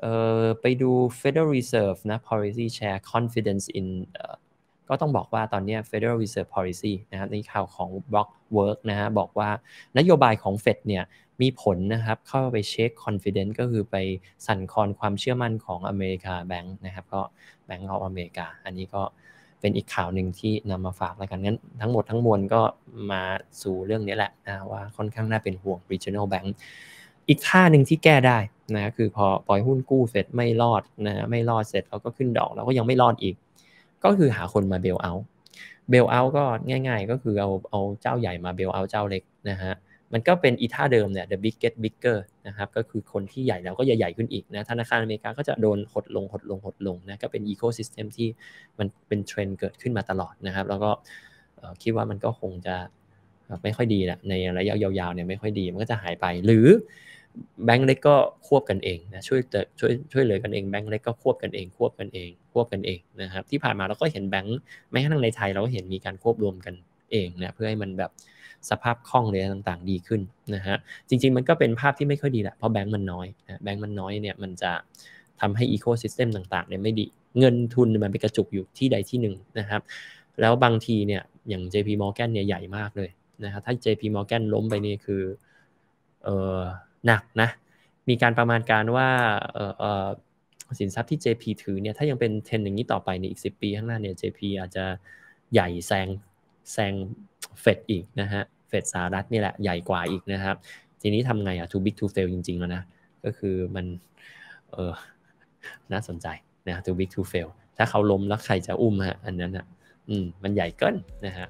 เออไปดู Federal Reserve นะ policy share confidence in ก็ต้องบอกว่าตอนนี้ Federal Reserve Policy นะครับในข่าวของ Blockwork นะฮะบบอกว่านโยบายของเฟดเนี่ยมีผลนะครับเข้าไปเช็ค confidence ก็คือไปสั่นคลอนความเชื่อมั่นของอเมริกาแบงค์นะครับก็แบงค์ของอเมริกา อันนี้ก็เป็นอีกข่าวหนึ่งที่นำมาฝากแล้วกันงั้นทั้งหมดทั้งมวลก็มาสู่เรื่องนี้แหละนะว่าค่อนข้างน่าเป็นห่วง regional bank อีกท่าหนึ่งที่แก้ได้นะคือพอปล่อยหุ้นกู้เสร็จไม่รอดนะไม่รอดเสร็จเราก็ขึ้นดอกเราก็ยังไม่รอดอีก ก็คือหาคนมาเบลเอาเบลเอา ก็ง่ายๆ ก็คือเอาเอาเจ้าใหญ่มาเบลเอาเจ้าเล็กนะฮะมันก็เป็นอีท่าเดิมเนี่ย the big get bigger นะครับก็คือคนที่ใหญ่แล้วก็ใหญ่ขึ้นอีกนะธนาคารอเมริกาก็จะโดนหดลงหดลงหดลงนะก็เป็นอีโคซิสเต็มที่มันเป็นเทรนเกิดขึ้นมาตลอดนะครับแล้วก็คิดว่ามันก็คงจะไม่ค่อยดีแหละในระยะยาวๆเนี่ยไม่ค่อยดีมันก็จะหายไปหรือแบงก์เล็กก็ควบกันเองนะช่วยช่วยช่วยเหลือกันเองแบงก์เล็กก็ควบกันเองควบกันเอง ควบกันเองนะครับที่ผ่านมาเราก็เห็นแบงก์แม้กระทั่งในไทยเราก็เห็นมีการควบรวมกันเองนะเพื่อให้มันแบบสภาพคล่องเลยต่าง ๆ ดีขึ้นนะฮะจริง ๆมันก็เป็นภาพที่ไม่ค่อยดีแหละเพราะแบงก์มันน้อยนะแบงก์มันน้อยเนี่ยมันจะทำให้อีโคซิสเต็มต่างๆเนี่ยไม่ดีเงินทุนมันไปกระจุกอยู่ที่ใดที่หนึ่งนะครับ แล้วบางทีเนี่ยอย่าง JP Morgan เนี่ยใหญ่มากเลยนะครับถ้า JP Morgan ล้มไปนี่คือเออหนักนะมีการประมาณการว่าสินทรัพย์ที่ JP ถือเนี่ยถ้ายังเป็นเทรนอย่างนี้ต่อไปในอีก10ปีข้างหน้าเนี่ย JP อาจจะใหญ่แซงแซงเฟดอีกนะฮะเฟดสหรัฐนี่แหละใหญ่กว่าอีกนะครับทีนี้ทำไงอะ too big to fail จริงๆแล้วนะก็คือมันเออน่าสนใจนะ too big to fail ถ้าเขาล้มแล้วใครจะอุ้มฮะอันนั้นอะอืมมันใหญ่เกินนะฮะ